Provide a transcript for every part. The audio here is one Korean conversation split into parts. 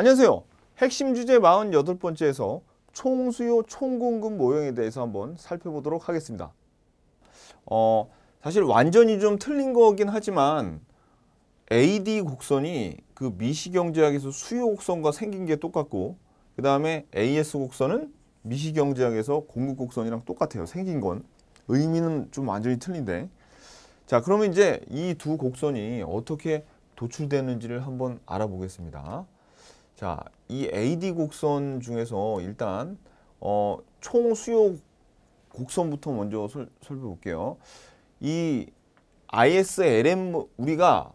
안녕하세요. 핵심 주제 48번째에서 총수요 총공급 모형에 대해서 한번 살펴보도록 하겠습니다. 어, 사실 완전히 좀 틀린 거긴 하지만 AD 곡선이 그 미시경제학에서 수요 곡선과 생긴 게 똑같고 그 다음에 AS 곡선은 미시경제학에서 공급 곡선이랑 똑같아요. 생긴 건. 의미는 좀 완전히 틀린데 자 그러면 이제 이 두 곡선이 어떻게 도출되는지를 한번 알아보겠습니다. 자, 이 AD 곡선 중에서 일단 어, 총 수요 곡선부터 먼저 설, 살펴볼게요. 이 ISLM 우리가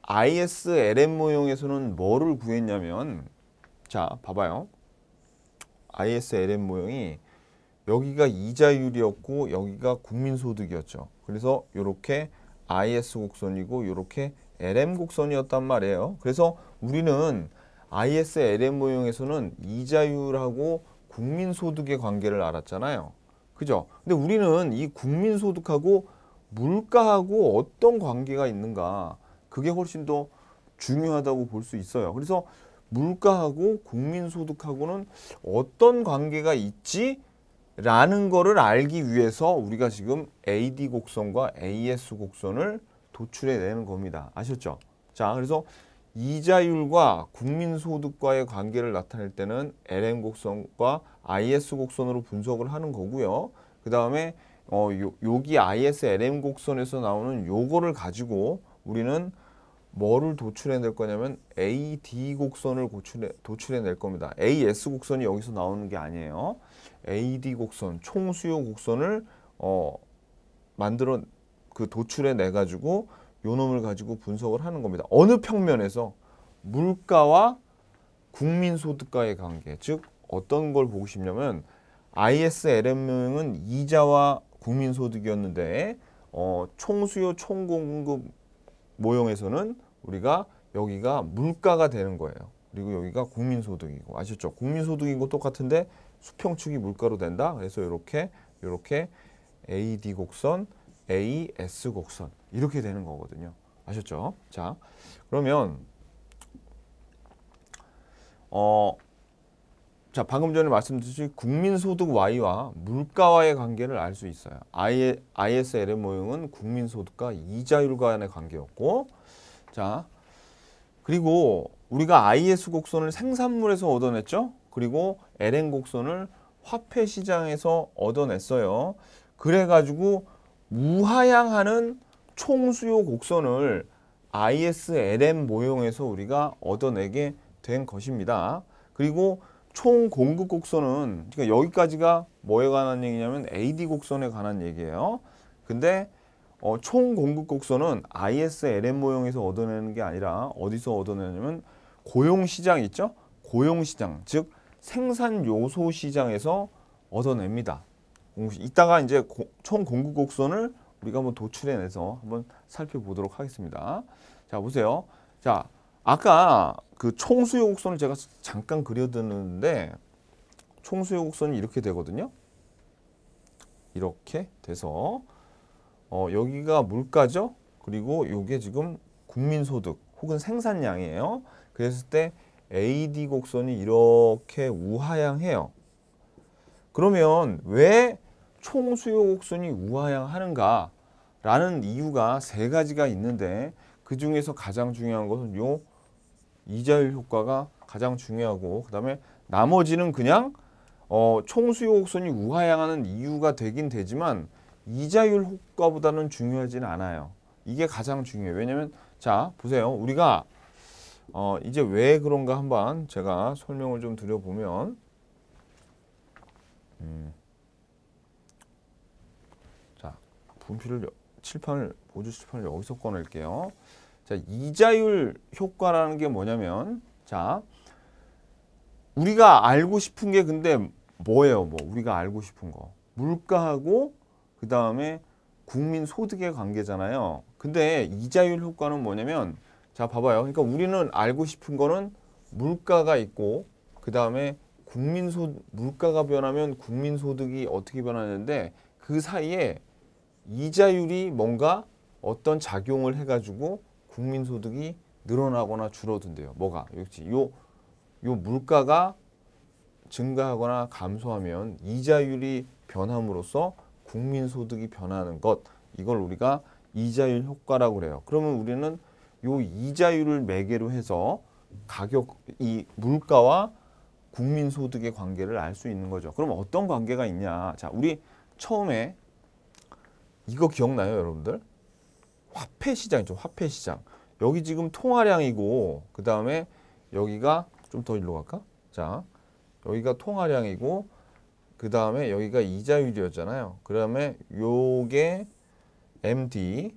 ISLM 모형에서는 뭐를 구했냐면 자, 봐봐요. ISLM 모형이 여기가 이자율이었고 여기가 국민소득이었죠. 그래서 이렇게 IS 곡선이고 이렇게 LM 곡선이었단 말이에요. 그래서 우리는 ISLM 모형에서는 이자율하고 국민소득의 관계를 알았잖아요. 그죠? 근데 우리는 이 국민소득하고 물가하고 어떤 관계가 있는가 그게 훨씬 더 중요하다고 볼 수 있어요. 그래서 물가하고 국민소득하고는 어떤 관계가 있지? 라는 거를 알기 위해서 우리가 지금 AD 곡선과 AS 곡선을 도출해내는 겁니다. 아셨죠? 자, 그래서 이자율과 국민소득과의 관계를 나타낼 때는 LM 곡선과 IS 곡선으로 분석을 하는 거고요. 그 다음에 어, 여기 IS LM 곡선에서 나오는 요거를 가지고 우리는 뭐를 도출해낼 거냐면 AD 곡선을 고출해, 도출해낼 겁니다. AS 곡선이 여기서 나오는 게 아니에요. AD 곡선, 총수요 곡선을 어, 만들어 그 도출해내 가지고 요놈을 가지고 분석을 하는 겁니다. 어느 평면에서 물가와 국민소득과의 관계, 즉 어떤 걸 보고 싶냐면 ISLM은 이자와 국민소득이었는데 어, 총수요 총공급 모형에서는 우리가 여기가 물가가 되는 거예요. 그리고 여기가 국민소득이고 아셨죠? 국민소득이고 똑같은데 수평축이 물가로 된다. 그래서 이렇게 이렇게 AD 곡선, AS 곡선 이렇게 되는 거거든요. 아셨죠? 자, 그러면 어, 자 방금 전에 말씀드렸듯이 국민소득 Y와 물가와의 관계를 알 수 있어요. I, ISL의 모형은 국민소득과 이자율 간의 관계였고 자 그리고 우리가 IS 곡선을 생산물에서 얻어냈죠. 그리고 LN 곡선을 화폐 시장에서 얻어냈어요. 그래가지고 무하향하는 총수요 곡선을 ISLM 모형에서 우리가 얻어내게 된 것입니다. 그리고 총 공급 곡선은 그러니까 여기까지가 뭐에 관한 얘기냐면 AD 곡선에 관한 얘기예요. 근데 어, 총 공급 곡선은 ISLM 모형에서 얻어내는 게 아니라 어디서 얻어내냐면 고용 시장 있죠? 고용 시장 즉 생산 요소 시장에서 얻어냅니다. 이따가 이제 고, 총 공급 곡선을 우리가 한번 도출해내서 한번 살펴보도록 하겠습니다. 자, 보세요. 자, 아까 그총수요 곡선을 제가 잠깐 그려드는데 총수요 곡선이 이렇게 되거든요. 이렇게 돼서 어, 여기가 물가죠. 그리고 이게 지금 국민소득 혹은 생산량이에요. 그랬을 때 AD 곡선이 이렇게 우하향해요. 그러면 왜 총수요 곡선이 우하야하는가라는 이유가 세 가지가 있는데 그 중에서 가장 중요한 것은 요 이자율 효과가 가장 중요하고 그다음에 나머지는 그냥 어, 총수요 곡선이 우하향하는 이유가 되긴 되지만 이자율 효과보다는 중요하진 않아요. 이게 가장 중요해요. 왜냐면 하자 보세요. 우리가 어, 이제 왜 그런가 한번 제가 설명을 좀 드려보면 음. 분필을 칠판을 보조 칠판을 여기서 꺼낼게요. 자, 이자율 효과라는 게 뭐냐면 자, 우리가 알고 싶은 게 근데 뭐예요? 뭐 우리가 알고 싶은 거. 물가하고 그다음에 국민 소득의 관계잖아요. 근데 이자율 효과는 뭐냐면 자, 봐봐요. 그러니까 우리는 알고 싶은 거는 물가가 있고 그다음에 국민 소 물가가 변하면 국민 소득이 어떻게 변하는데 그 사이에 이자율이 뭔가 어떤 작용을 해가지고 국민소득이 늘어나거나 줄어든대요. 뭐가? 역시 요, 요 물가가 증가하거나 감소하면 이자율이 변함으로써 국민소득이 변하는 것. 이걸 우리가 이자율 효과라고 그래요. 그러면 우리는 요 이자율을 매개로 해서 가격, 이 물가와 국민소득의 관계를 알 수 있는 거죠. 그럼 어떤 관계가 있냐. 자, 우리 처음에 이거 기억나요, 여러분들? 화폐 시장이죠. 화폐 시장. 여기 지금 통화량이고 그 다음에 여기가 좀 더 일로 갈까? 자, 여기가 통화량이고 그 다음에 여기가 이자율이었잖아요. 그 다음에 요게 MD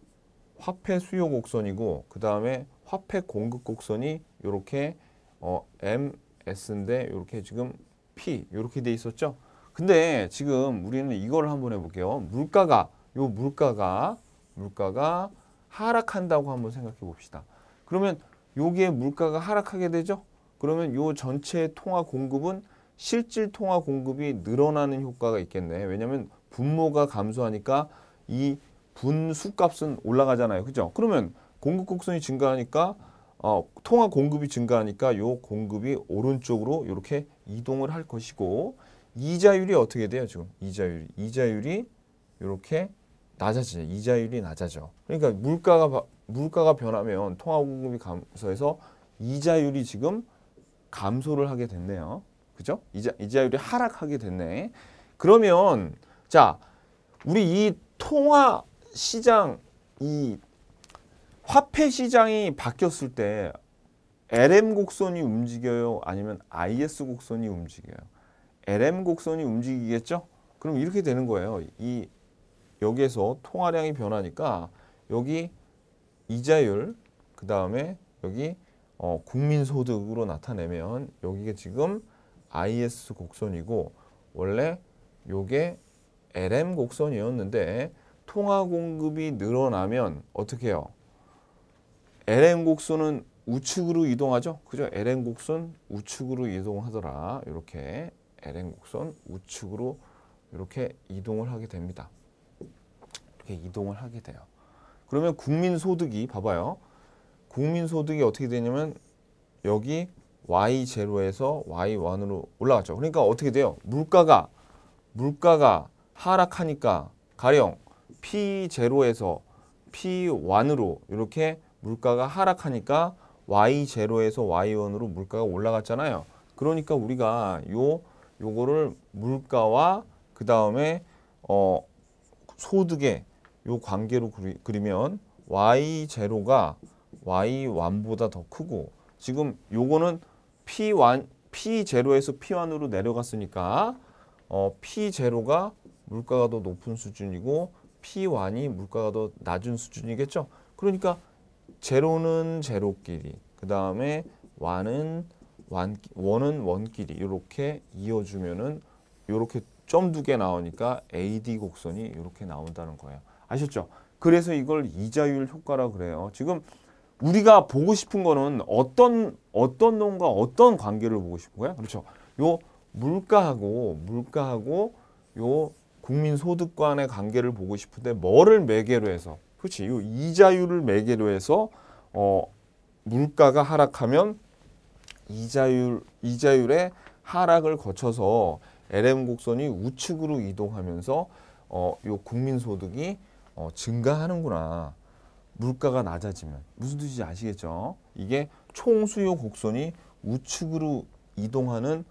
화폐 수요 곡선이고 그 다음에 화폐 공급 곡선이 요렇게 어, MS인데 요렇게 지금 P 요렇게돼 있었죠. 근데 지금 우리는 이걸 한번 해볼게요. 물가가 요 물가가 물가가 하락한다고 한번 생각해 봅시다. 그러면 요게 물가가 하락하게 되죠? 그러면 요 전체 통화 공급은 실질 통화 공급이 늘어나는 효과가 있겠네. 왜냐면 분모가 감소하니까 이 분수값은 올라가잖아요. 그죠? 그러면 공급 곡선이 증가하니까 어, 통화 공급이 증가하니까 요 공급이 오른쪽으로 이렇게 이동을 할 것이고 이자율이 어떻게 돼요? 지금 이자율 이자율이 이렇게 낮아지죠. 이자율이 낮아져. 그러니까 물가가 물가가 변하면 통화 공급이 감소해서 이자율이 지금 감소를 하게 됐네요. 그죠? 이자 이자율이 하락하게 됐네. 그러면 자, 우리 이 통화 시장 이 화폐 시장이 바뀌었을 때 LM 곡선이 움직여요? 아니면 IS 곡선이 움직여요? LM 곡선이 움직이겠죠? 그럼 이렇게 되는 거예요. 이 여기에서 통화량이 변하니까 여기 이자율 그 다음에 여기 어, 국민소득으로 나타내면 여기가 지금 IS 곡선이고 원래 요게 LM 곡선이었는데 통화 공급이 늘어나면 어떻게 해요? LM 곡선은 우측으로 이동하죠? 그죠? LM 곡선 우측으로 이동하더라. 이렇게 LM 곡선 우측으로 이렇게 이동을 하게 됩니다. 이렇게 이동을 하게 돼요. 그러면 국민소득이 봐봐요. 국민소득이 어떻게 되냐면 여기 Y0에서 Y1으로 올라갔죠. 그러니까 어떻게 돼요? 물가가 물가가 하락하니까 가령 P0에서 P1으로 이렇게 물가가 하락하니까 Y0에서 Y1으로 물가가 올라갔잖아요. 그러니까 우리가 요 요거를 물가와 그다음에 어 소득의 요 관계로 그리, 면 y0가 y1보다 더 크고 지금 요거는 p1 p0에서 p1으로 내려갔으니까 어, p0가 물가가 더 높은 수준이고 p1이 물가가 더 낮은 수준이겠죠. 그러니까 제로는 제로끼리 그 다음에 완은 완, 원은 원끼리 이렇게 이어주면은 요렇게점 두 개 나오니까 AD 곡선이 이렇게 나온다는 거예요. 아셨죠? 그래서 이걸 이자율 효과라 그래요. 지금 우리가 보고 싶은 거는 어떤 어떤 놈과 어떤 관계를 보고 싶은 거야? 그렇죠. 요 물가하고 물가하고 요 국민 소득 간의 관계를 보고 싶은데 뭐를 매개로 해서 그렇지. 요 이자율을 매개로 해서 어 물가가 하락하면 이자율 이자율의 하락을 거쳐서 LM 곡선이 우측으로 이동하면서 어요 국민 소득이 어, 증가하는구나. 물가가 낮아지면 무슨 뜻인지 아시겠죠? 이게 총 수요 곡선이 우측으로 이동하는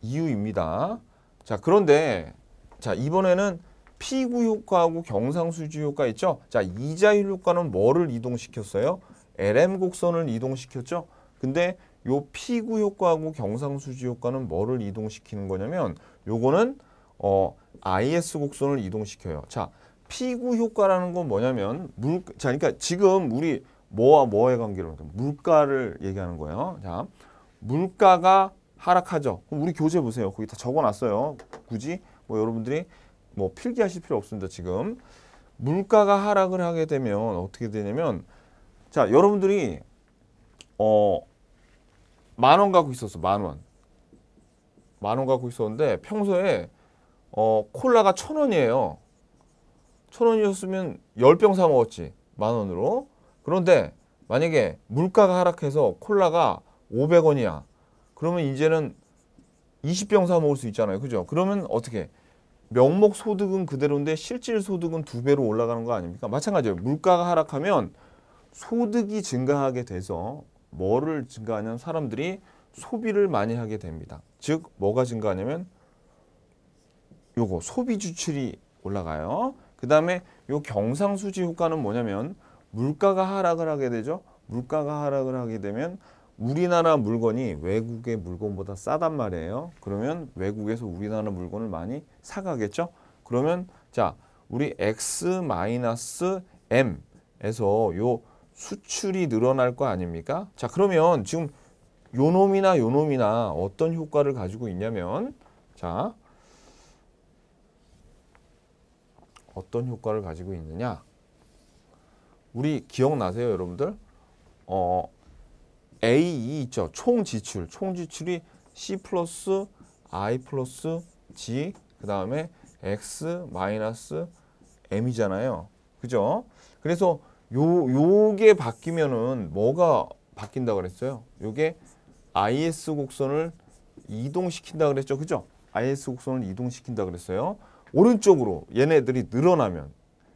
이유입니다. 자, 그런데 자, 이번에는 피구 효과하고 경상수지 효과 있죠? 자, 이자율 효과는 뭐를 이동시켰어요? LM 곡선을 이동시켰죠? 근데 요 피구 효과하고 경상수지 효과는 뭐를 이동시키는 거냐면 요거는 어, IS 곡선을 이동시켜요. 자, 피구 효과라는 건 뭐냐면 물자 그러니까 지금 우리 뭐와 뭐의 관계로 물가를 얘기하는 거예요. 자 물가가 하락하죠. 그럼 우리 교재 보세요. 거기 다 적어놨어요. 굳이 뭐 여러분들이 뭐 필기하실 필요 없습니다. 지금 물가가 하락을 하게 되면 어떻게 되냐면 자 여러분들이 어 만 원 갖고 있었어 만 원. 만 원 갖고 있었는데 평소에 어 콜라가 천 원이에요. 천 원이었으면 열병사 먹었지. 만 원으로. 그런데 만약에 물가가 하락해서 콜라가 오백 원이야 그러면 이제는 이십 병사 먹을 수 있잖아요. 그죠? 그러면 어떻게? 명목 소득은 그대로인데 실질 소득은 두 배로 올라가는 거 아닙니까? 마찬가지예요. 물가가 하락하면 소득이 증가하게 돼서 뭐를 증가하냐면 사람들이 소비를 많이 하게 됩니다. 즉 뭐가 증가하냐면 요거 소비 주출이 올라가요. 그 다음에 이 경상수지 효과는 뭐냐면 물가가 하락을 하게 되죠. 물가가 하락을 하게 되면 우리나라 물건이 외국의 물건보다 싸단 말이에요. 그러면 외국에서 우리나라 물건을 많이 사가겠죠. 그러면 자 우리 x 마이너스 m에서 요 수출이 늘어날 거 아닙니까? 자 그러면 지금 요놈이나 요놈이나 어떤 효과를 가지고 있냐면 자 어떤 효과를 가지고 있느냐? 우리 기억나세요, 여러분들? 어, AE 있죠? 총 지출. 총 지출이 C 플러스 I 플러스 G 그 다음에 X 마이너스 M이잖아요. 그죠? 그래서 요, 요게 바뀌면은 뭐가 바뀐다 그랬어요? 요게 IS 곡선을 이동시킨다 그랬죠. 그죠? IS 곡선을 이동시킨다 그랬어요. 오른쪽으로 얘네들이 늘어나면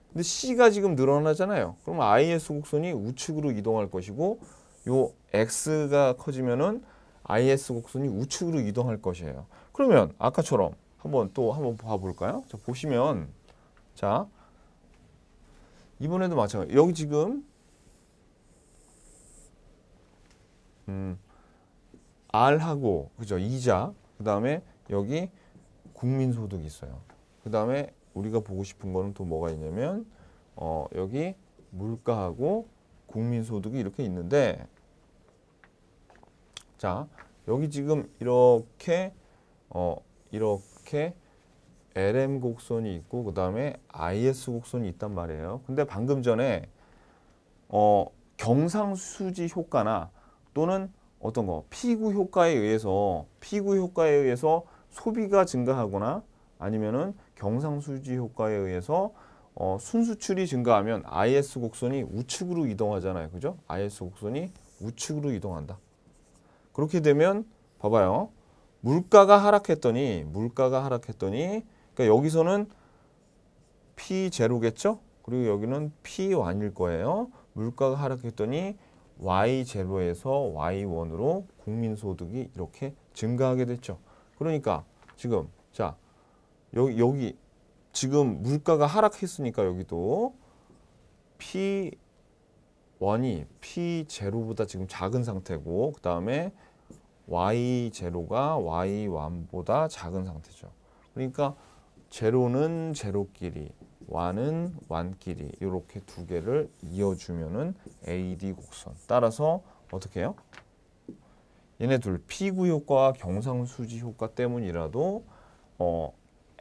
근데 C가 지금 늘어나잖아요. 그럼 I의 곡선이 우측으로 이동할 것이고 요 X가 커지면은 IS 곡선이 우측으로 이동할 것이에요. 그러면 아까처럼 한번 또 한번 봐볼까요? 자, 보시면 자 이번에도 마찬가지 여기 지금 음, R하고 그죠 이자 그 다음에 여기 국민소득이 있어요. 그 다음에 우리가 보고 싶은 거는 또 뭐가 있냐면 어, 여기 물가하고 국민소득이 이렇게 있는데 자 여기 지금 이렇게 어, 이렇게 LM 곡선이 있고 그 다음에 IS 곡선이 있단 말이에요. 근데 방금 전에 어, 경상수지 효과나 또는 어떤 거 피구 효과에 의해서 피구 효과에 의해서 소비가 증가하거나 아니면은 경상수지 효과에 의해서 어, 순수출이 증가하면 IS 곡선이 우측으로 이동하잖아요. 그죠? IS 곡선이 우측으로 이동한다. 그렇게 되면 봐봐요. 물가가 하락했더니 물가가 하락했더니 그러니까 여기서는 P0겠죠? 그리고 여기는 P1일 거예요. 물가가 하락했더니 Y0에서 Y1으로 국민소득이 이렇게 증가하게 됐죠. 그러니까 지금 여기 여기 지금 물가가 하락했으니까 여기도 P1이 P0보다 지금 작은 상태고 그 다음에 Y0가 Y1보다 작은 상태죠. 그러니까 제로는 제로끼리, 완은 완끼리 이렇게 두 개를 이어주면은 AD 곡선. 따라서 어떻게 해요? 얘네 둘 P구 효과와 경상수지 효과 때문이라도 어,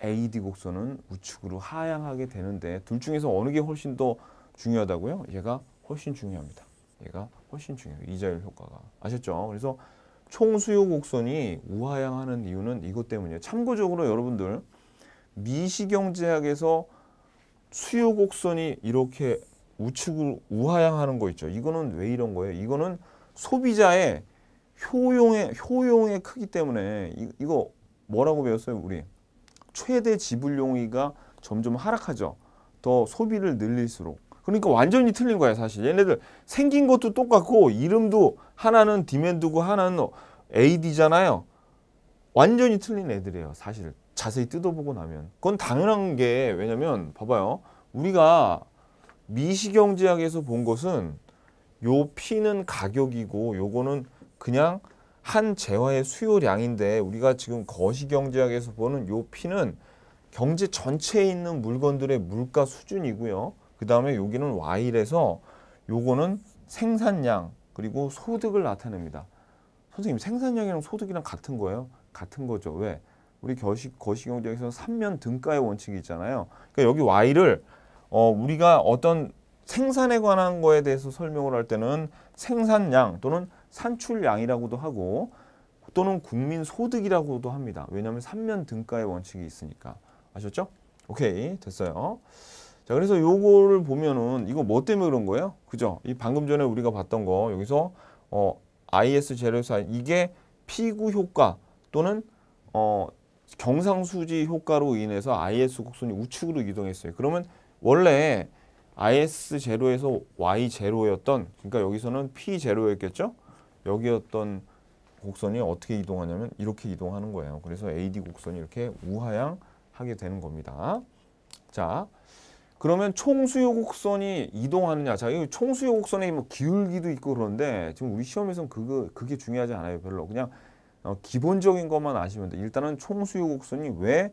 AD 곡선은 우측으로 하향하게 되는데 둘 중에서 어느 게 훨씬 더 중요하다고요? 얘가 훨씬 중요합니다. 얘가 훨씬 중요해요. 이자율 효과가. 아셨죠? 그래서 총수요 곡선이 우하향하는 이유는 이것 때문이에요. 참고적으로 여러분들 미시경제학에서 수요 곡선이 이렇게 우측으로 우하향하는 거 있죠. 이거는 왜 이런 거예요? 이거는 소비자의 효용의 효용의 크기 때문에 이, 이거 뭐라고 배웠어요, 우리? 최대 지불용의가 점점 하락하죠. 더 소비를 늘릴수록. 그러니까 완전히 틀린 거야 사실. 얘네들 생긴 것도 똑같고 이름도 하나는 디맨드고 하나는 AD잖아요. 완전히 틀린 애들이에요 사실. 자세히 뜯어보고 나면. 그건 당연한 게 왜냐면 봐봐요. 우리가 미시경제학에서 본 것은 요 P는 가격이고 요거는 그냥 한 재화의 수요량인데 우리가 지금 거시경제학에서 보는 요 P는 경제 전체에 있는 물건들의 물가 수준이고요. 그 다음에 여기는 Y래서 요거는 생산량 그리고 소득을 나타냅니다. 선생님 생산량이랑 소득이랑 같은 거예요? 같은 거죠. 왜? 우리 거시, 거시경제학에서는 삼면 등가의 원칙이 있잖아요. 그러니까 여기 Y를 어, 우리가 어떤 생산에 관한 거에 대해서 설명을 할 때는 생산량 또는 산출량이라고도 하고 또는 국민 소득이라고도 합니다. 왜냐하면 3면 등가의 원칙이 있으니까. 아셨죠? 오케이 됐어요. 자 그래서 요거를 보면은 이거 뭐 때문에 그런 거예요? 그죠? 이 방금 전에 우리가 봤던 거 여기서 어 IS 제로사 이게 피구 효과 또는 어 경상수지 효과로 인해서 IS 곡선이 우측으로 이동했어요. 그러면 원래 IS 제로에서 Y 제로였던 그러니까 여기서는 P 제로였겠죠? 여기 어떤 곡선이 어떻게 이동하냐면 이렇게 이동하는 거예요. 그래서 AD 곡선이 이렇게 우하향 하게 되는 겁니다. 자, 그러면 총수요 곡선이 이동하느냐. 자, 이 총수요 곡선에 뭐 기울기도 있고 그런데 지금 우리 시험에서는 그거, 그게 중요하지 않아요. 별로. 그냥 어, 기본적인 것만 아시면 돼. 일단은 총수요 곡선이 왜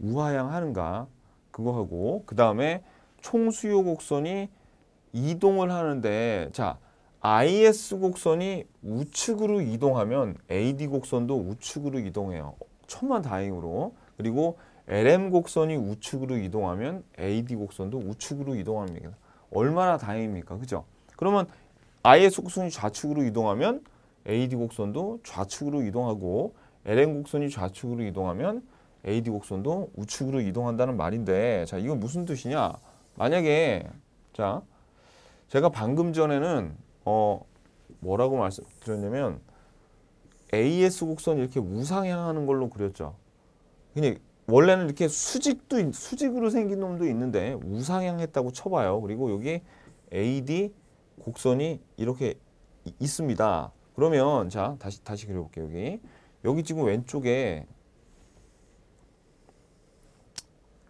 우하향 하는가. 그거 하고, 그 다음에 총수요 곡선이 이동을 하는데, 자, IS 곡선이 우측으로 이동하면 AD 곡선도 우측으로 이동해요. 천만 다행으로. 그리고 LM 곡선이 우측으로 이동하면 AD 곡선도 우측으로 이동합니다. 얼마나 다행입니까? 그죠? 그러면 IS 곡선이 좌측으로 이동하면 AD 곡선도 좌측으로 이동하고 LM 곡선이 좌측으로 이동하면 AD 곡선도 우측으로 이동한다는 말인데 자, 이건 무슨 뜻이냐? 만약에 자, 제가 방금 전에는 어 뭐라고 말씀드렸냐면 AS 곡선 이렇게 우상향하는 걸로 그렸죠. 그냥 원래는 이렇게 수직도 수직으로 생긴 놈도 있는데 우상향했다고 쳐봐요. 그리고 여기 AD 곡선이 이렇게 있습니다. 그러면 자 다시 다시 그려볼게요. 여기 여기 지금 왼쪽에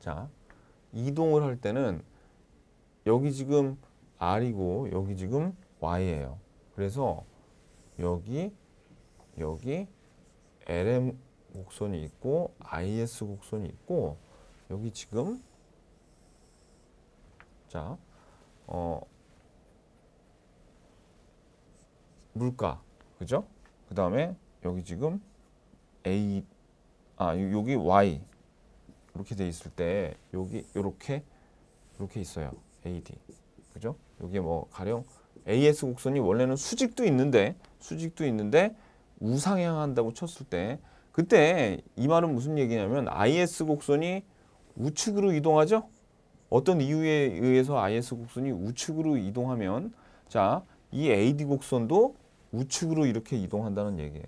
자 이동을 할 때는 여기 지금 R이고 여기 지금 y예요. 그래서 여기 여기 lm 곡선이 있고 is 곡선이 있고 여기 지금 자 어, 물가 그죠? 그 다음에 여기 지금 a 아 여기 y 이렇게 돼 있을 때 여기 이렇게 이렇게 있어요 ad 그죠? 여기뭐 가령 AS 곡선이 원래는 수직도 있는데 수직도 있는데 우상향한다고 쳤을 때 그때 이 말은 무슨 얘기냐면 IS 곡선이 우측으로 이동하죠? 어떤 이유에 의해서 IS 곡선이 우측으로 이동하면 자, 이 AD 곡선도 우측으로 이렇게 이동한다는 얘기예요.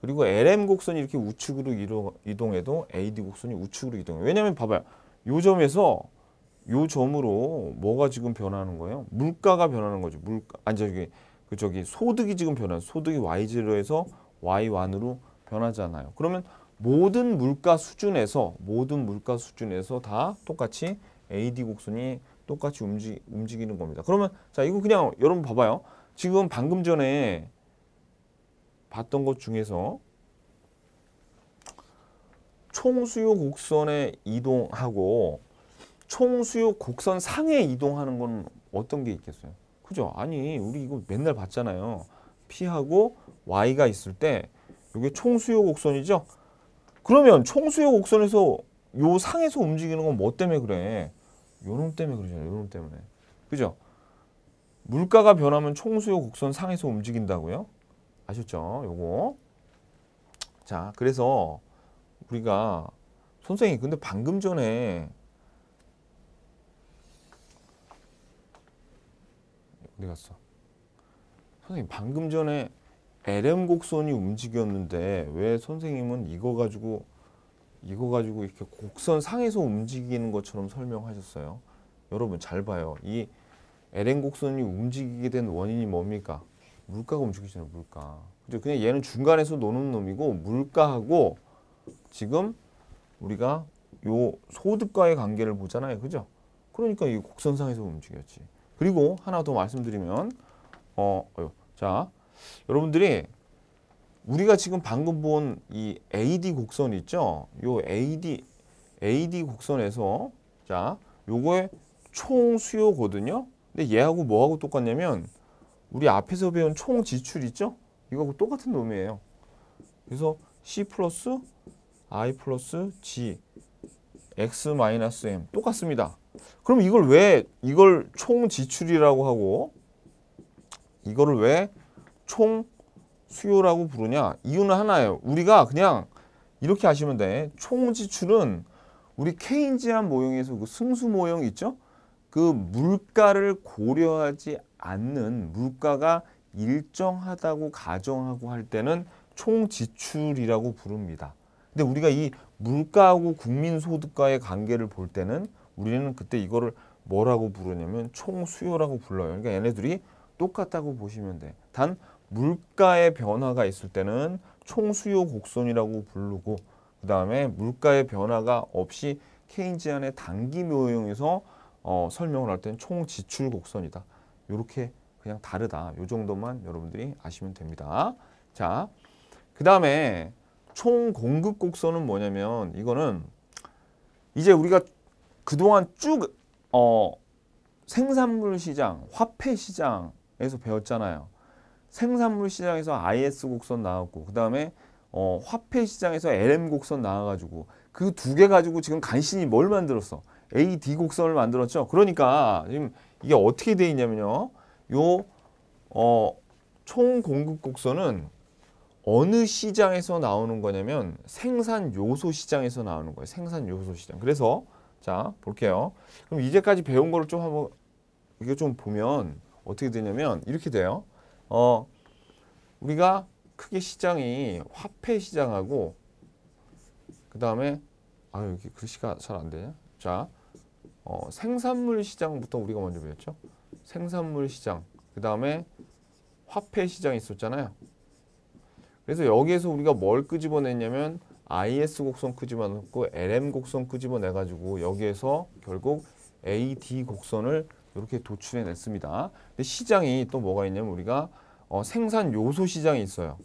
그리고 LM 곡선이 이렇게 우측으로 이동해도 AD 곡선이 우측으로 이동해요. 왜냐면 봐봐요. 이 점에서 요 점으로 뭐가 지금 변하는 거예요? 물가가 변하는 거죠. 물가 아니 저기 그 저기 소득이 지금 변한 소득이 y0에서 y1으로 변하잖아요. 그러면 모든 물가 수준에서 모든 물가 수준에서 다 똑같이 AD 곡선이 똑같이 움직, 움직이는 겁니다. 그러면 자 이거 그냥 여러분 봐봐요. 지금 방금 전에 봤던 것 중에서 총수요 곡선의 이동하고 총수요 곡선 상에 이동하는 건 어떤 게 있겠어요? 그죠? 아니 우리 이거 맨날 봤잖아요. P하고 Y가 있을 때 이게 총수요 곡선이죠? 그러면 총수요 곡선에서 요 상에서 움직이는 건 뭐 때문에 그래? 요놈 때문에 그러잖아요. 요놈 때문에. 그죠? 물가가 변하면 총수요 곡선 상에서 움직인다고요? 아셨죠? 요거. 자, 그래서 우리가 선생님 근데 방금 전에 어디 갔어? 선생님 방금 전에 LM 곡선이 움직였는데 왜 선생님은 이거 가지고 이거 가지고 이렇게 곡선 상에서 움직이는 것처럼 설명하셨어요? 여러분 잘 봐요. 이 LM 곡선이 움직이게 된 원인이 뭡니까? 물가가 움직이잖아요. 물가. 그죠? 그냥 얘는 중간에서 노는 놈이고 물가하고 지금 우리가 요 소득과의 관계를 보잖아요. 그죠? 그러니까 이 곡선상에서 움직였지. 그리고 하나 더 말씀드리면 어, 자 여러분들이 우리가 지금 방금 본 이 AD 곡선 있죠? 요 AD AD 곡선에서 자 요거의 총 수요거든요. 근데 얘하고 뭐하고 똑같냐면 우리 앞에서 배운 총 지출 있죠? 이거하고 똑같은 놈이에요. 그래서 C 플러스 I 플러스 G X 마이너스 M 똑같습니다. 그럼 이걸 왜 이걸 총 지출이라고 하고 이거를 왜 총 수요라고 부르냐? 이유는 하나예요. 우리가 그냥 이렇게 하시면 돼. 총 지출은 우리 케인지안 모형에서 그 승수 모형 있죠? 그 물가를 고려하지 않는 물가가 일정하다고 가정하고 할 때는 총 지출이라고 부릅니다. 근데 우리가 이 물가하고 국민소득과의 관계를 볼 때는 우리는 그때 이거를 뭐라고 부르냐면 총수요라고 불러요. 그러니까 얘네들이 똑같다고 보시면 돼. 단 물가의 변화가 있을 때는 총수요 곡선이라고 부르고 그 다음에 물가의 변화가 없이 케인지안의 단기 묘용에서 어, 설명을 할 때는 총지출 곡선이다. 이렇게 그냥 다르다. 요 정도만 여러분들이 아시면 됩니다. 자, 그 다음에 총공급 곡선은 뭐냐면 이거는 이제 우리가 그동안 쭉 어, 생산물 시장, 화폐 시장에서 배웠잖아요. 생산물 시장에서 IS 곡선 나왔고 그 다음에 어, 화폐 시장에서 LM 곡선 나와가지고 그 두 개 가지고 지금 간신히 뭘 만들었어? AD 곡선을 만들었죠. 그러니까 지금 이게 어떻게 돼 있냐면요. 요 어, 총 공급 곡선은 어느 시장에서 나오는 거냐면 생산 요소 시장에서 나오는 거예요. 생산 요소 시장. 그래서 자, 볼게요. 그럼 이제까지 배운 거를 좀 한번 이게 좀 보면 어떻게 되냐면 이렇게 돼요. 어, 우리가 크게 시장이 화폐 시장하고 그 다음에 아 여기 글씨가 잘 안 되냐? 자, 어, 생산물 시장부터 우리가 먼저 배웠죠. 생산물 시장, 그 다음에 화폐 시장 있었잖아요. 그래서 여기에서 우리가 뭘 끄집어냈냐면 IS 곡선 크지만 없고 LM 곡선 크지만 내가지고 여기에서 결국 AD 곡선을 이렇게 도출해냈습니다. 근데 시장이 또 뭐가 있냐면 우리가 어, 생산 요소 시장이 있어요.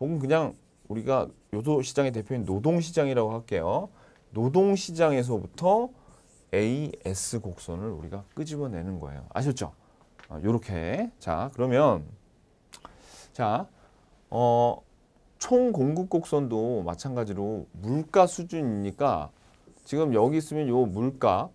혹은 그냥 우리가 요소 시장의 대표인 노동 시장이라고 할게요. 노동 시장에서부터 AS 곡선을 우리가 끄집어내는 거예요. 아셨죠? 이렇게 아, 어, 자 그러면 자 어, 총 공급 곡선도 마찬가지로 물가 수준이니까 지금 여기 있으면 요 물가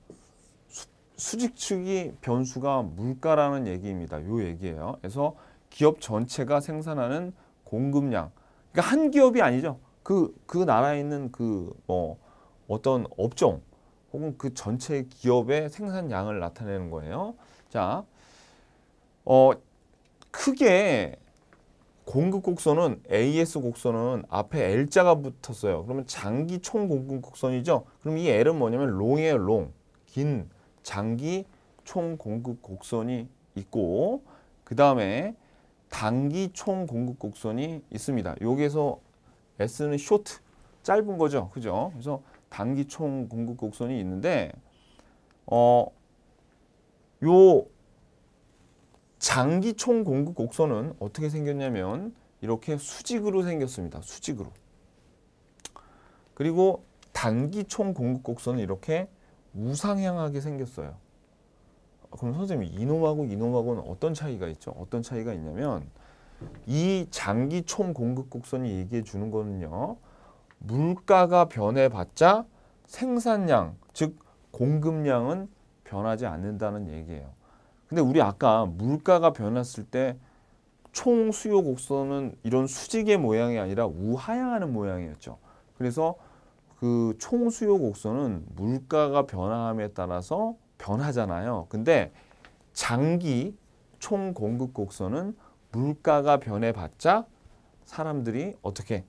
수, 직측이 변수가 물가라는 얘기입니다. 요 얘기예요. 그래서 기업 전체가 생산하는 공급량. 그러니까 한 기업이 아니죠. 그, 그 나라에 있는 그, 뭐, 어떤 업종 혹은 그 전체 기업의 생산량을 나타내는 거예요. 자, 어, 크게 공급 곡선은 AS 곡선은 앞에 L자가 붙었어요. 그러면 장기 총 공급 곡선이죠. 그럼 이 L은 뭐냐면 롱이에요. 롱. 긴 장기 총 공급 곡선이 있고 그 다음에 단기 총 공급 곡선이 있습니다. 여기에서 S는 쇼트, 짧은 거죠. 그죠? 그래서 단기 총 공급 곡선이 있는데 어, 요 장기 총 공급 곡선은 어떻게 생겼냐면 이렇게 수직으로 생겼습니다. 수직으로. 그리고 단기 총 공급 곡선은 이렇게 우상향하게 생겼어요. 그럼 선생님 이놈하고 이놈하고는 어떤 차이가 있죠? 어떤 차이가 있냐면 이 장기 총 공급 곡선이 얘기해 주는 거는요. 물가가 변해봤자 생산량, 즉 공급량은 변하지 않는다는 얘기예요. 근데 우리 아까 물가가 변했을 때 총 수요 곡선은 이런 수직의 모양이 아니라 우하향하는 모양이었죠. 그래서 그 총 수요 곡선은 물가가 변화함에 따라서 변하잖아요. 근데 장기 총 공급 곡선은 물가가 변해봤자 사람들이 어떻게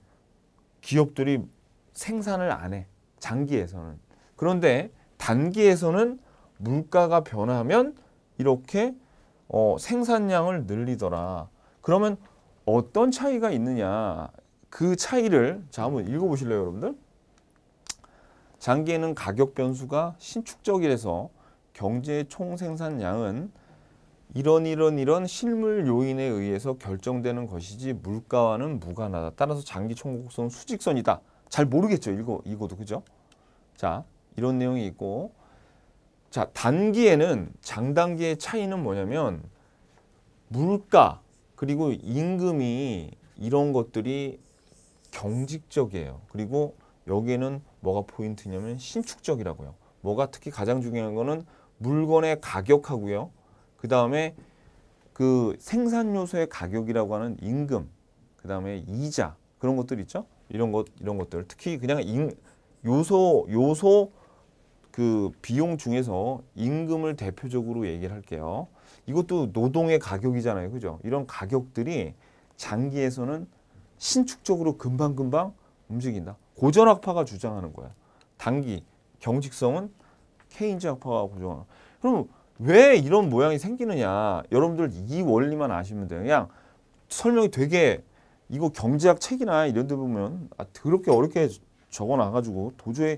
기업들이 생산을 안 해. 장기에서는. 그런데 단기에서는 물가가 변하면 이렇게 어, 생산량을 늘리더라. 그러면 어떤 차이가 있느냐. 그 차이를 자 한번 읽어보실래요 여러분들? 장기에는 가격 변수가 신축적이라서 경제 총생산량은 이런 이런 이런 실물 요인에 의해서 결정되는 것이지 물가와는 무관하다. 따라서 장기 총곡선 수직선이다. 잘 모르겠죠. 이거 이거도 그죠? 자 이런 내용이 있고 자, 단기에는 장단기의 차이는 뭐냐면 물가 그리고 임금이 이런 것들이 경직적이에요. 그리고 여기에는 뭐가 포인트냐면 신축적이라고요. 뭐가 특히 가장 중요한 거는 물건의 가격하고요. 그 다음에 그 생산 요소의 가격이라고 하는 임금, 그 다음에 이자 그런 것들 있죠. 이런 것 이런 것들 특히 그냥 인, 요소 요소 그 비용 중에서 임금을 대표적으로 얘기를 할게요. 이것도 노동의 가격이잖아요. 그죠? 이런 가격들이 장기에서는 신축적으로 금방금방 움직인다. 고전학파가 주장하는 거야. 단기, 경직성은 케인즈 학파가 고정하는 그럼 왜 이런 모양이 생기느냐. 여러분들 이 원리만 아시면 돼요. 그냥 설명이 되게 이거 경제학 책이나 이런 데 보면 아, 더럽게 어렵게 적어놔가지고 도저히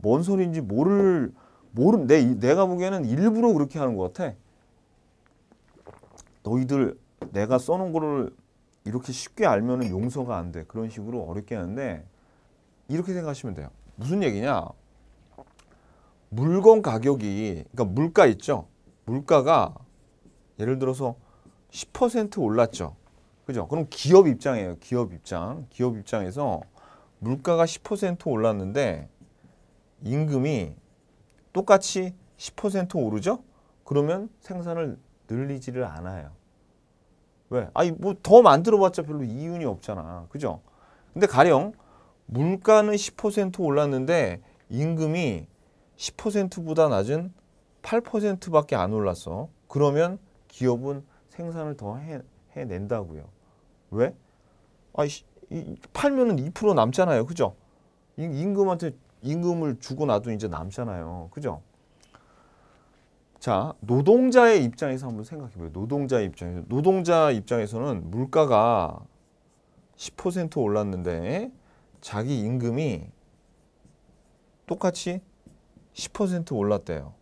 뭔 소리인지 모를 모른 내 내가 보기에는 일부러 그렇게 하는 것 같아. 너희들 내가 써놓은 거를 이렇게 쉽게 알면은 용서가 안 돼. 그런 식으로 어렵게 하는데 이렇게 생각하시면 돼요. 무슨 얘기냐? 물건 가격이 그러니까 물가 있죠. 물가가 예를 들어서 10% 올랐죠. 그죠? 그럼 기업 입장이에요. 기업 입장. 기업 입장에서 물가가 10% 올랐는데 임금이 똑같이 10% 오르죠? 그러면 생산을 늘리지를 않아요. 왜? 아니 뭐 더 만들어봤자 별로 이윤이 없잖아. 그죠? 근데 가령 물가는 10% 올랐는데 임금이 10%보다 낮은 8%밖에 안 올랐어. 그러면 기업은 생산을 더 해, 해낸다고요. 왜? 아, 이, 팔면은 2% 남잖아요. 그죠? 임금한테 임금을 주고 나도 이제 남잖아요. 그죠? 자, 노동자의 입장에서 한번 생각해 봐요. 노동자 입장에서. 노동자 입장에서는 물가가 10% 올랐는데 자기 임금이 똑같이 10% 올랐대요.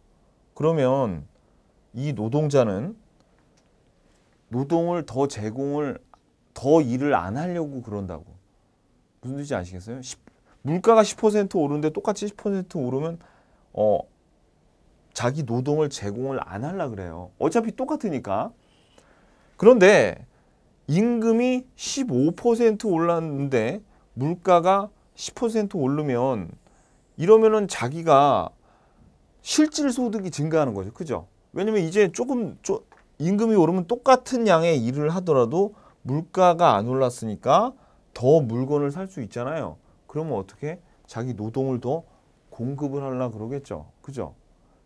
그러면 이 노동자는 노동을 더 제공을 더 일을 안 하려고 그런다고. 무슨 뜻인지 아시겠어요? 10, 물가가 10% 오르는데 똑같이 10% 오르면 어 자기 노동을 제공을 안 하려 그래요. 어차피 똑같으니까. 그런데 임금이 15% 올랐는데 물가가 10% 오르면 이러면은 자기가 실질 소득이 증가하는 거죠. 그죠? 왜냐면 이제 조금 조, 임금이 오르면 똑같은 양의 일을 하더라도 물가가 안 올랐으니까 더 물건을 살 수 있잖아요. 그러면 어떻게 자기 노동을 더 공급을 하려 그러겠죠. 그죠?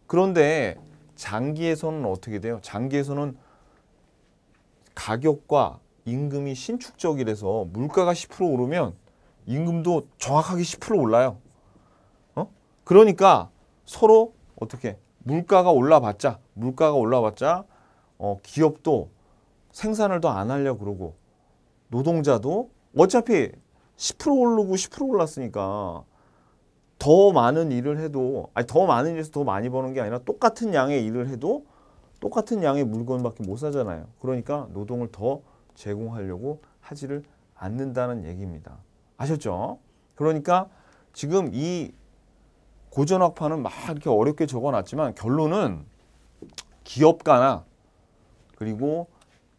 그런데 장기에서는 어떻게 돼요? 장기에서는 가격과 임금이 신축적이 돼서 물가가 10% 오르면 임금도 정확하게 10% 올라요. 어? 그러니까 서로 어떻게 물가가 올라봤자 물가가 올라봤자 어, 기업도 생산을 더 안 하려 그러고 노동자도 어차피 10% 오르고 10% 올랐으니까 더 많은 일을 해도 아니 더 많은 일에서 더 많이 버는 게 아니라 똑같은 양의 일을 해도 똑같은 양의 물건밖에 못 사잖아요. 그러니까 노동을 더 제공하려고 하지를 않는다는 얘기입니다. 아셨죠? 그러니까 지금 이 고전학파는 막 이렇게 어렵게 적어놨지만 결론은 기업가나 그리고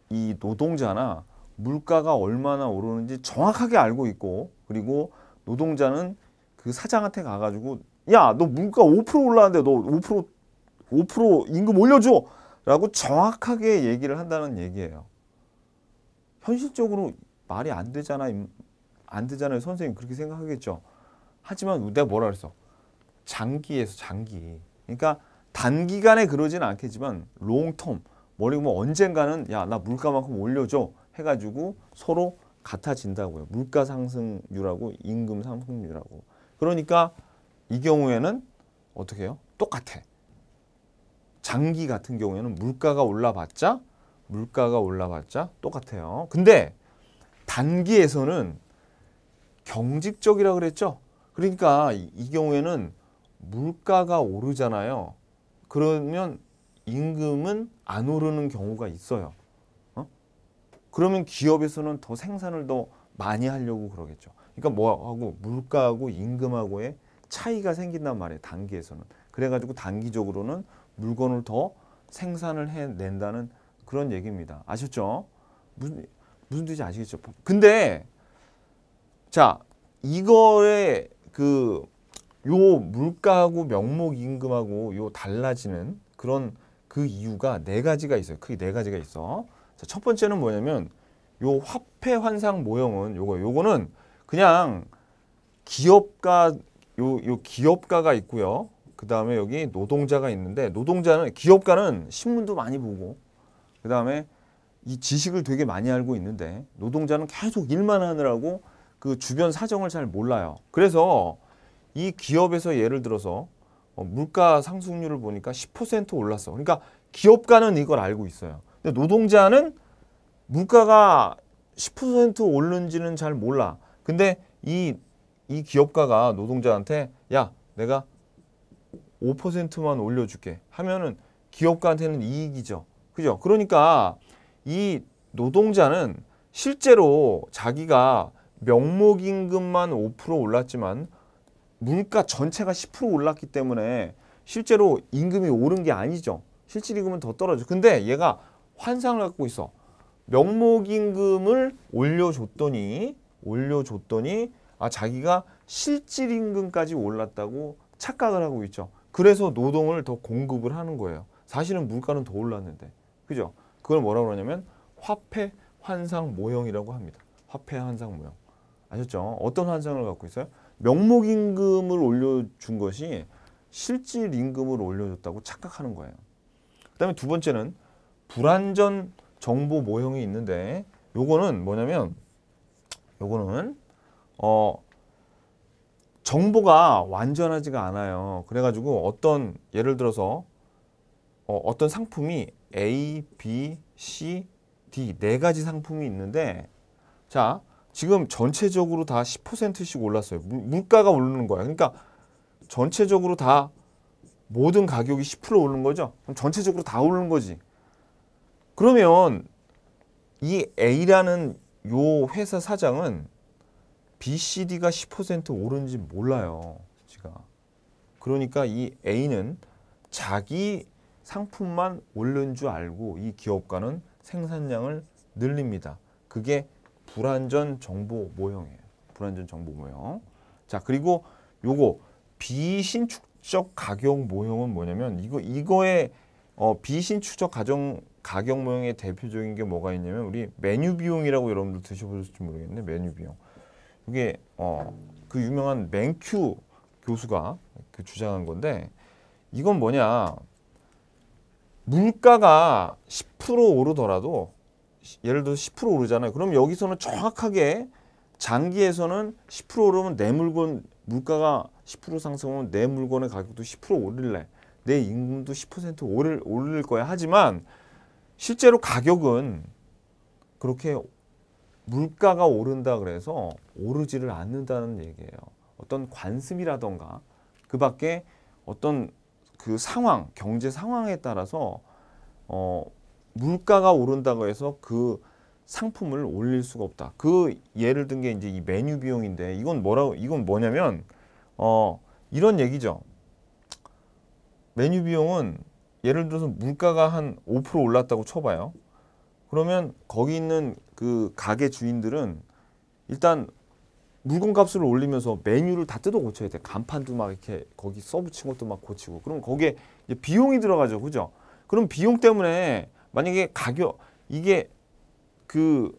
이 노동자나 물가가 얼마나 오르는지 정확하게 알고 있고 그리고 노동자는 그 사장한테 가가지고 야 너 물가 5% 올랐는데 너 5% 5% 임금 올려줘 라고 정확하게 얘기를 한다는 얘기예요. 현실적으로 말이 안 되잖아 안 되잖아요 선생님 그렇게 생각하겠죠. 하지만 내가 뭐라 그랬어 장기에서 장기 그러니까 단기간에 그러진 않겠지만 롱텀 머리고 뭐 언젠가는 야 나 물가만큼 올려줘 해가지고 서로 같아진다고요. 물가 상승률하고 임금 상승률하고. 그러니까 이 경우에는 어떻게 해요? 똑같아. 장기 같은 경우에는 물가가 올라봤자 물가가 올라봤자 똑같아요. 근데 단기에서는 경직적이라 그랬죠. 그러니까 이 경우에는 물가가 오르잖아요. 그러면 임금은 안 오르는 경우가 있어요. 그러면 기업에서는 더 생산을 더 많이 하려고 그러겠죠. 그러니까 뭐하고 물가하고 임금하고의 차이가 생긴단 말이에요. 단기에서는. 그래가지고 단기적으로는 물건을 더 생산을 해낸다는 그런 얘기입니다. 아셨죠? 무슨 무슨 뜻인지 아시겠죠? 근데 자 이거의 그요 물가하고 명목 임금하고 요 달라지는 그런 그 이유가 네 가지가 있어요. 크게 네 가지가 있어. 자, 첫 번째는 뭐냐면 요 화폐 환상 모형은 요거 요거는 그냥 기업가 요요 기업가가 있고요. 그다음에 여기 노동자가 있는데 노동자는 기업가는 신문도 많이 보고 그다음에 이 지식을 되게 많이 알고 있는데 노동자는 계속 일만 하느라고 그 주변 사정을 잘 몰라요. 그래서 이 기업에서 예를 들어서 어, 물가 상승률을 보니까 10% 올랐어. 그러니까 기업가는 이걸 알고 있어요. 근데 노동자는 물가가 10% 오른지는 잘 몰라. 근데 이, 이 기업가가 노동자한테 야, 내가 5%만 올려줄게 하면은 기업가한테는 이익이죠. 그죠? 그러니까 이 노동자는 실제로 자기가 명목 임금만 5% 올랐지만 물가 전체가 10% 올랐기 때문에 실제로 임금이 오른 게 아니죠. 실질 임금은 더 떨어져. 근데 얘가 환상을 갖고 있어. 명목임금을 올려줬더니 올려줬더니 아 자기가 실질임금까지 올랐다고 착각을 하고 있죠. 그래서 노동을 더 공급을 하는 거예요. 사실은 물가는 더 올랐는데 그죠? 그걸 뭐라고 그러냐면 화폐 환상 모형이라고 합니다. 화폐 환상 모형 아셨죠? 어떤 환상을 갖고 있어요? 명목임금을 올려준 것이 실질임금을 올려줬다고 착각하는 거예요. 그 다음에 두 번째는 불완전 정보 모형이 있는데 요거는 뭐냐면 요거는 어 정보가 완전하지가 않아요. 그래가지고 어떤 예를 들어서 어, 어떤 상품이 A, B, C, D 네 가지 상품이 있는데 자 지금 전체적으로 다 10%씩 올랐어요. 물가가 오르는 거야. 그러니까 전체적으로 다 모든 가격이 10% 오른 거죠. 그럼 전체적으로 다 오른 거지. 그러면 이 A라는 요 회사 사장은 BCD가 10% 오른지 몰라요. 지가. 그러니까 이 A는 자기 상품만 오른 줄 알고 이 기업가는 생산량을 늘립니다. 그게 불완전 정보 모형이에요. 불완전 정보 모형. 자, 그리고 요거 비신축적 가격 모형은 뭐냐면 이거 이거의 어, 비신축적 가정 가격 모형의 대표적인 게 뭐가 있냐면 우리 메뉴 비용이라고 여러분들 드셔보셨을지 모르겠네 메뉴 비용 이게 어, 그 유명한 맹큐 교수가 그 주장한 건데 이건 뭐냐 물가가 10% 오르더라도 예를 들어 10% 오르잖아요 그럼 여기서는 정확하게 장기에서는 10% 오르면 내 물건 물가가 10% 상승하면 내 물건의 가격도 10% 오를래 내 임금도 10% 오를, 오를 거야 하지만 실제로 가격은 그렇게 물가가 오른다 그래서 오르지를 않는다는 얘기예요. 어떤 관습이라던가 그 밖에 어떤 그 상황, 경제 상황에 따라서 어, 물가가 오른다고 해서 그 상품을 올릴 수가 없다. 그 예를 든 게 이제 이 메뉴 비용인데 이건 뭐라고 이건 뭐냐면 어 이런 얘기죠. 메뉴 비용은 예를 들어서 물가가 한 5% 올랐다고 쳐봐요. 그러면 거기 있는 그 가게 주인들은 일단 물건 값을 올리면서 메뉴를 다 뜯어 고쳐야 돼. 간판도 막 이렇게 거기 써붙인 것도 막 고치고. 그럼 거기에 비용이 들어가죠. 그죠? 그럼 비용 때문에 만약에 가격, 이게 그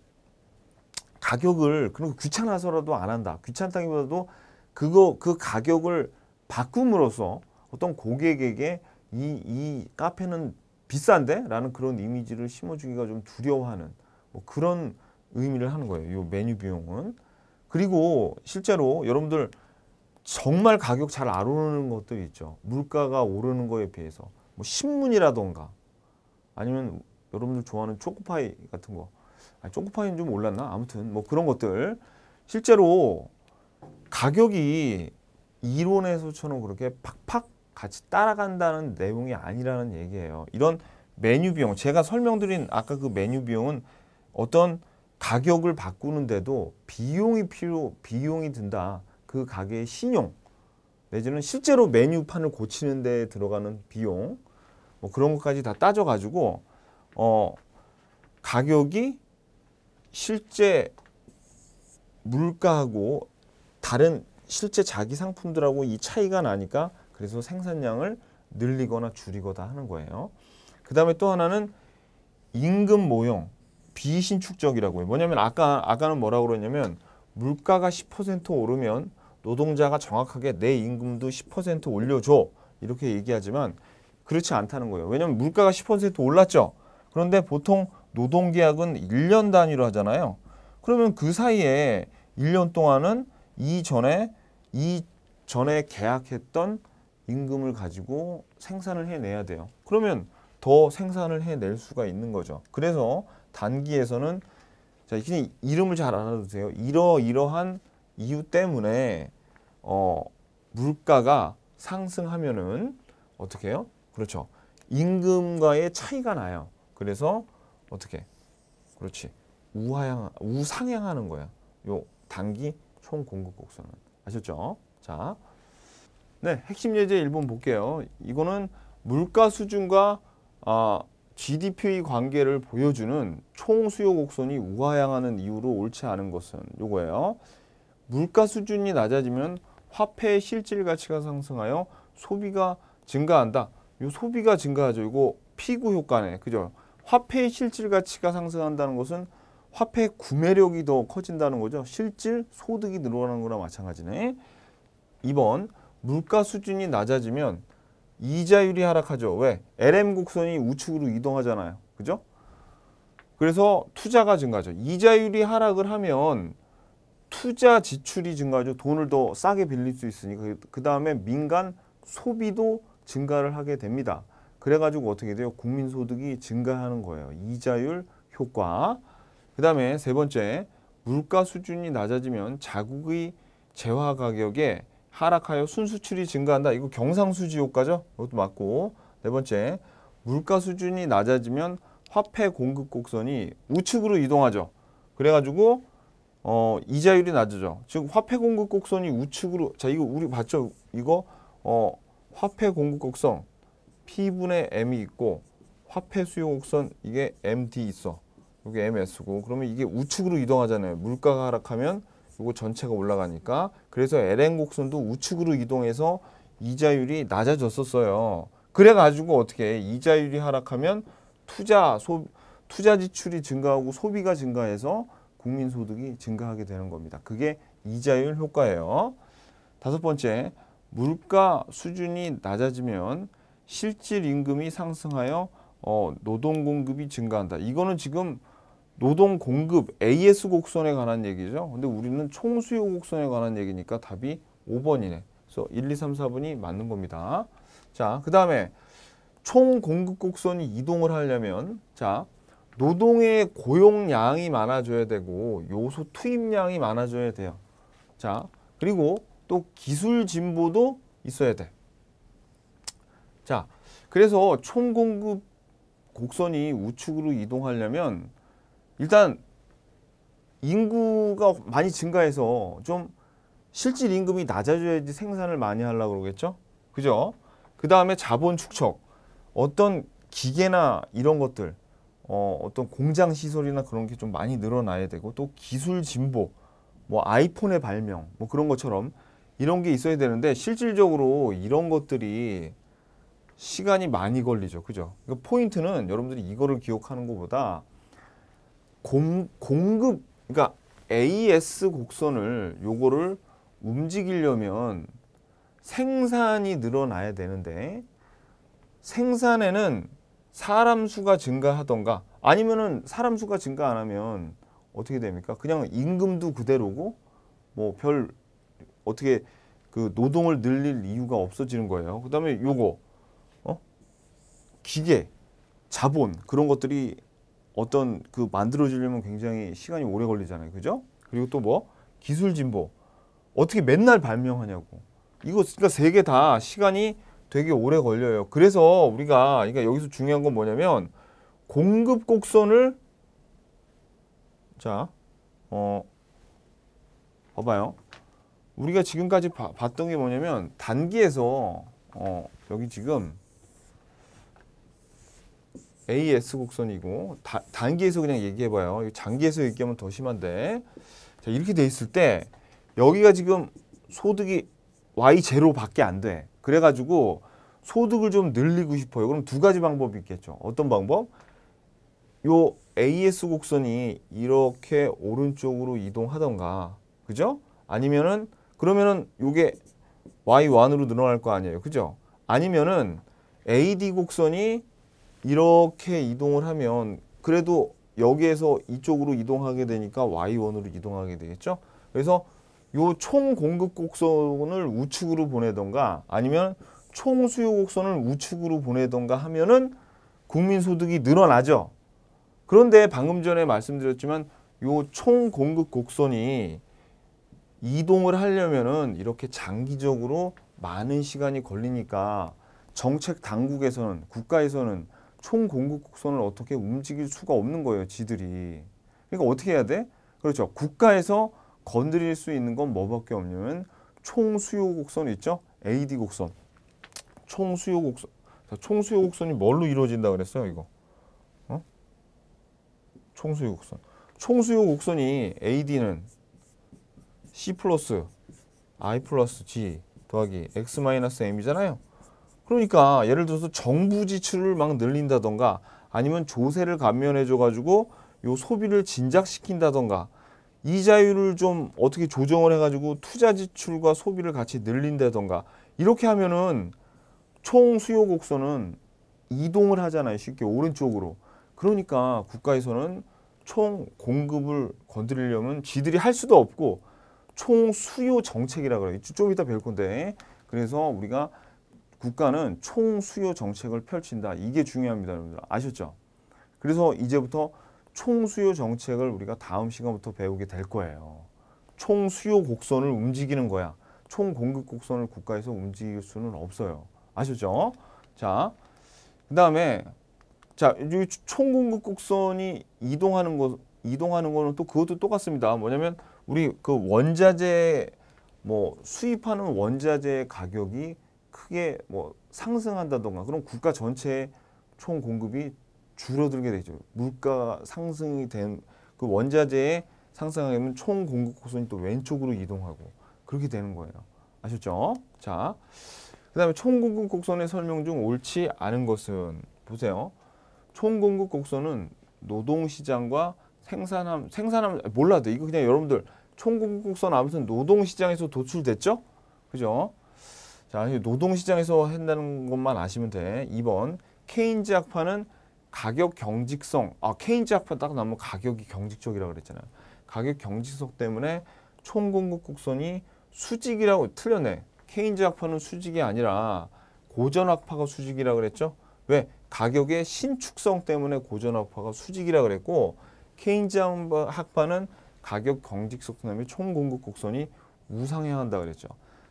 가격을 그런 귀찮아서라도 안 한다. 귀찮다기보다도 그거, 그 가격을 바꿈으로써 어떤 고객에게 이, 이 카페는 비싼데? 라는 그런 이미지를 심어주기가 좀 두려워하는 뭐 그런 의미를 하는 거예요. 이 메뉴 비용은. 그리고 실제로 여러분들 정말 가격 잘안르는 것도 있죠. 물가가 오르는 거에 비해서. 뭐 신문이라던가 아니면 여러분들 좋아하는 초코파이 같은 거. 아, 초코파이는 좀 올랐나? 아무튼 뭐 그런 것들. 실제로 가격이 이론에서처럼 그렇게 팍팍 같이 따라간다는 내용이 아니라는 얘기예요. 이런 메뉴 비용, 제가 설명드린 아까 그 메뉴 비용은 어떤 가격을 바꾸는데도 비용이 필요, 비용이 든다. 그 가게의 신용, 내지는 실제로 메뉴판을 고치는 데 들어가는 비용, 뭐 그런 것까지 다 따져가지고, 어, 가격이 실제 물가하고 다른 실제 자기 상품들하고 이 차이가 나니까 그래서 생산량을 늘리거나 줄이거나 하는 거예요. 그 다음에 또 하나는 임금 모형, 비신축적이라고 해요. 뭐냐면 아까, 아까는 뭐라고 그러냐면 물가가 10% 오르면 노동자가 정확하게 내 임금도 10% 올려줘. 이렇게 얘기하지만 그렇지 않다는 거예요. 왜냐하면 물가가 10% 올랐죠. 그런데 보통 노동계약은 1년 단위로 하잖아요. 그러면 그 사이에 1년 동안은 이전에 이전에 계약했던 임금을 가지고 생산을 해내야 돼요. 그러면 더 생산을 해낼 수가 있는 거죠. 그래서 단기에서는 자, 그냥 이름을 잘 알아도 돼요. 이러이러한 이유 때문에 어, 물가가 상승하면은 어떻게 해요? 그렇죠. 임금과의 차이가 나요. 그래서 어떻게? 그렇지. 우하향 우상향하는 거야. 요 단기 총 공급 곡선은 아셨죠? 자, 네, 핵심 예제 1번 볼게요. 이거는 물가 수준과 아, GDP 의 관계를 보여주는 총 수요 곡선이 우하향하는 이유로 옳지 않은 것은 요거예요. 물가 수준이 낮아지면 화폐의 실질 가치가 상승하여 소비가 증가한다. 요 소비가 증가하죠. 이거 피구 효과네. 그죠? 화폐의 실질 가치가 상승한다는 것은 화폐 구매력이 더 커진다는 거죠. 실질 소득이 늘어나는 거랑 마찬가지네. 2번 물가 수준이 낮아지면 이자율이 하락하죠. 왜? LM 곡선이 우측으로 이동하잖아요. 그죠? 그래서 투자가 증가하죠. 이자율이 하락을 하면 투자 지출이 증가하죠. 돈을 더 싸게 빌릴 수 있으니까 그, 그 다음에 민간 소비도 증가를 하게 됩니다. 그래가지고 어떻게 돼요? 국민소득이 증가하는 거예요. 이자율 효과. 그 다음에 세 번째 물가 수준이 낮아지면 자국의 재화 가격에 하락하여 순수출이 증가한다. 이거 경상수지 효과죠. 이것도 맞고 네 번째 물가 수준이 낮아지면 화폐 공급 곡선이 우측으로 이동하죠. 그래가지고 어, 이자율이 낮아져. 즉 화폐 공급 곡선이 우측으로 자 이거 우리 봤죠? 이거 어, 화폐 공급 곡선 P분의 M이 있고 화폐 수요 곡선 이게 MD 있어. 여기 MS고 그러면 이게 우측으로 이동하잖아요. 물가가 하락하면 이거 전체가 올라가니까 그래서 LN 곡선도 우측으로 이동해서 이자율이 낮아졌었어요. 그래가지고 어떻게 이자율이 하락하면 투자 소 투자 지출이 증가하고 소비가 증가해서 국민 소득이 증가하게 되는 겁니다. 그게 이자율 효과예요. 다섯 번째, 물가 수준이 낮아지면 실질 임금이 상승하여 어, 노동 공급이 증가한다. 이거는 지금 노동 공급 AS 곡선에 관한 얘기죠. 근데 우리는 총 수요 곡선에 관한 얘기니까 답이 5번이네. 그래서 1, 2, 3, 4번이 맞는 겁니다. 자, 그 다음에 총 공급 곡선이 이동을 하려면 자 노동의 고용량이 많아져야 되고 요소 투입량이 많아져야 돼요. 자, 그리고 또 기술 진보도 있어야 돼. 자, 그래서 총 공급 곡선이 우측으로 이동하려면 일단 인구가 많이 증가해서 좀 실질 임금이 낮아져야지 생산을 많이 하려고 그러겠죠? 그죠? 그 다음에 자본 축적, 어떤 기계나 이런 것들, 어, 어떤 공장 시설이나 그런 게 좀 많이 늘어나야 되고 또 기술 진보, 뭐 아이폰의 발명, 뭐 그런 것처럼 이런 게 있어야 되는데 실질적으로 이런 것들이 시간이 많이 걸리죠. 그죠? 그러니까 포인트는 여러분들이 이거를 기억하는 것보다 공, 공급 그러니까 AS 곡선을 요거를 움직이려면 생산이 늘어나야 되는데 생산에는 사람 수가 증가하던가 아니면은 사람 수가 증가 안 하면 어떻게 됩니까? 그냥 임금도 그대로고 뭐 별 어떻게 그 노동을 늘릴 이유가 없어지는 거예요. 그다음에 요거 어? 기계, 자본 그런 것들이 어떤 그 만들어주려면 굉장히 시간이 오래 걸리잖아요. 그죠? 그리고 또 뭐? 기술 진보. 어떻게 맨날 발명하냐고. 이거 그러니까 세 개 다 시간이 되게 오래 걸려요. 그래서 우리가 그러니까 여기서 중요한 건 뭐냐면 공급 곡선을 자, 어 봐봐요. 우리가 지금까지 봐, 봤던 게 뭐냐면 단기에서 어 여기 지금 AS 곡선이고 다, 단기에서 그냥 얘기해봐요. 장기에서 얘기하면 더 심한데 자, 이렇게 돼 있을 때 여기가 지금 소득이 Y0밖에 안 돼. 그래가지고 소득을 좀 늘리고 싶어요. 그럼 두 가지 방법이 있겠죠. 어떤 방법? 요 AS 곡선이 이렇게 오른쪽으로 이동하던가 그죠? 아니면은 그러면은 요게 Y1으로 늘어날 거 아니에요. 그죠? 아니면은 AD 곡선이 이렇게 이동을 하면 그래도 여기에서 이쪽으로 이동하게 되니까 Y1으로 이동하게 되겠죠. 그래서 요총 공급 곡선을 우측으로 보내던가 아니면 총 수요 곡선을 우측으로 보내던가 하면은 국민소득이 늘어나죠. 그런데 방금 전에 말씀드렸지만 요총 공급 곡선이 이동을 하려면은 이렇게 장기적으로 많은 시간이 걸리니까 정책 당국에서는 국가에서는 총공급 곡선을 어떻게 움직일 수가 없는 거예요. 지들이. 그러니까 어떻게 해야 돼? 그렇죠. 국가에서 건드릴 수 있는 건 뭐밖에 없냐면 총수요 곡선 있죠? AD 곡선. 총수요 곡선. 총수요 곡선이 뭘로 이루어진다 그랬어요, 이거? 어? 총수요 곡선. 총수요 곡선이 AD는 C 플러스 I 플러스 G 더하기 X 마이너스 M이잖아요. 그러니까 예를 들어서 정부 지출을 막 늘린다던가 아니면 조세를 감면해줘 가지고 요 소비를 진작시킨다던가 이자율을 좀 어떻게 조정을 해가지고 투자 지출과 소비를 같이 늘린다던가 이렇게 하면은 총 수요 곡선은 이동을 하잖아요. 쉽게 오른쪽으로. 그러니까 국가에서는 총 공급을 건드리려면 지들이 할 수도 없고 총 수요 정책이라 그래요. 좀 이따 뵐 건데. 그래서 우리가 국가는 총수요 정책을 펼친다. 이게 중요합니다. 여러분들 아셨죠? 그래서 이제부터 총수요 정책을 우리가 다음 시간부터 배우게 될 거예요. 총수요 곡선을 움직이는 거야. 총 공급 곡선을 국가에서 움직일 수는 없어요. 아셨죠? 자, 그 다음에 자, 총 공급 곡선이 이동하는 거 이동하는 거는 또 그것도 똑같습니다. 뭐냐면 우리 그 원자재 뭐 수입하는 원자재 가격이 크게 뭐 상승한다던가 그럼 국가 전체의 총 공급이 줄어들게 되죠. 물가 상승이 된 그 원자재의 상승하게 되면 총 공급 곡선이 또 왼쪽으로 이동하고 그렇게 되는 거예요. 아셨죠? 자, 그 다음에 총 공급 곡선의 설명 중 옳지 않은 것은 보세요. 총 공급 곡선은 노동시장과 생산함, 생산함, 아, 몰라도 이거 그냥 여러분들 총 공급 곡선 아무튼 노동시장에서 도출됐죠? 그죠? 자, 노동시장에서 한다는 것만 아시면 돼. 2번 케인즈 학파는 가격 경직성. 아, 케인즈 학파 딱 나오면 가격이 경직적이라고 그랬잖아. 가격 경직성 때문에 총 공급 곡선이 수직이라고 틀렸네. 케인즈 학파는 수직이 아니라 고전 학파가 수직이라고 그랬죠. 왜? 가격의 신축성 때문에 고전 학파가 수직이라 그랬고 케인즈 학파는 가격 경직성 때문에 총 공급 곡선이 우상향한다 그랬죠.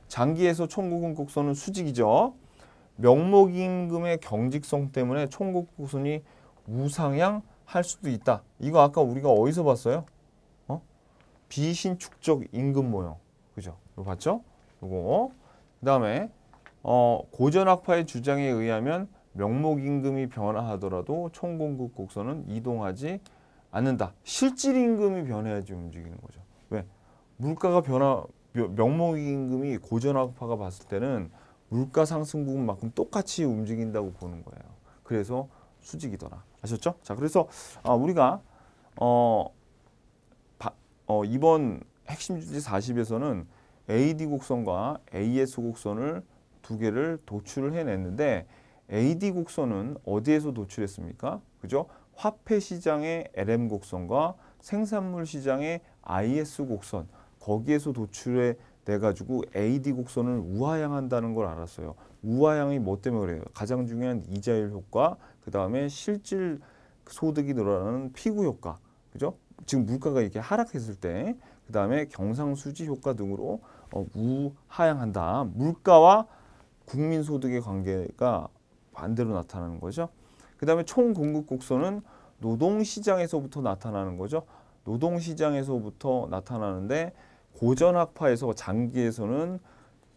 장기에서 총국은 곡선은 수직이죠. 명목임금의 경직성 때문에 총국 곡선이 우상향 할 수도 있다. 이거 아까 우리가 어디서 봤어요? 어? 비신축적 임금 모형. 그죠? 이거 봤죠? 이거. 그 다음에 어, 고전학파의 주장에 의하면 명목임금이 변화하더라도 총공국 곡선은 이동하지 않는다. 실질 임금이 변해야지 움직이는 거죠. 왜? 물가가 변화, 명목임금이 고전학파가 봤을 때는 물가 상승분만큼 똑같이 움직인다고 보는 거예요. 그래서 수직이더라. 아셨죠? 자, 그래서 아, 우리가 어, 바, 어, 이번 핵심 주제 40에서는 AD 곡선과 AS 곡선을 두 개를 도출을 해냈는데 AD 곡선은 어디에서 도출했습니까? 그죠? 화폐 시장의 LM 곡선과 생산물 시장의 IS 곡선 거기에서 도출해 내 가지고 AD 곡선을 우하향한다는 걸 알았어요. 우하향이 뭐 때문에 그래요? 가장 중요한 이자율 효과, 그 다음에 실질 소득이 늘어나는 피구 효과, 그죠? 지금 물가가 이렇게 하락했을 때, 그 다음에 경상수지 효과 등으로 어, 우하향한다. 물가와 국민 소득의 관계가 반대로 나타나는 거죠. 그 다음에 총 공급 곡선은 노동 시장에서부터 나타나는 거죠. 노동 시장에서부터 나타나는데 고전학파에서 장기에서는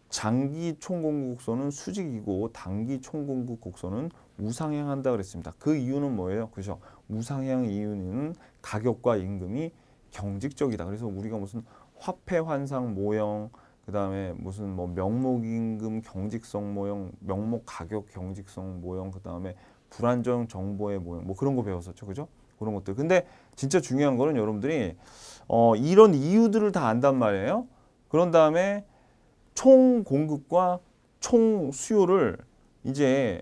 장기 총공국 곡선은 수직이고 단기 총공국 곡선은 우상향한다 그랬습니다. 그 이유는 뭐예요? 그죠? 우상향 이유는 가격과 임금이 경직적이다. 그래서 우리가 무슨 화폐 환상 모형 그다음에 무슨 뭐 명목 임금 경직성 모형, 명목 가격 경직성 모형, 그다음에 불안정 정보의 모형 뭐 그런 거 배웠었죠. 그죠? 그런 것들. 근데 진짜 중요한 거는 여러분들이 어, 이런 이유들을 다 안단 말이에요. 그런 다음에 총 공급과 총 수요를 이제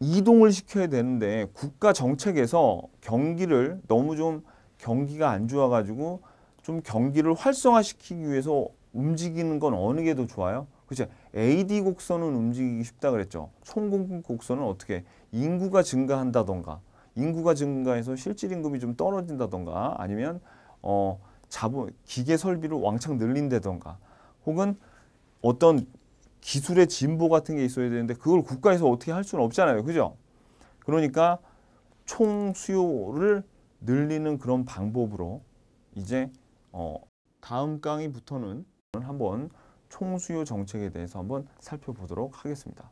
이동을 시켜야 되는데 국가 정책에서 경기를 너무 좀 경기가 안 좋아가지고 좀 경기를 활성화시키기 위해서 움직이는 건 어느 게 더 좋아요? 그죠? AD 곡선은 움직이기 쉽다 그랬죠. 총공급 곡선은 어떻게 인구가 증가한다던가 인구가 증가해서 실질 임금이 좀 떨어진다던가 아니면 어, 자본 기계 설비를 왕창 늘린다던가 혹은 어떤 기술의 진보 같은 게 있어야 되는데 그걸 국가에서 어떻게 할 수는 없잖아요. 그죠? 그러니까 총 수요를 늘리는 그런 방법으로 이제 어 다음 강의부터는 한번 총수요 정책에 대해서 한번 살펴보도록 하겠습니다.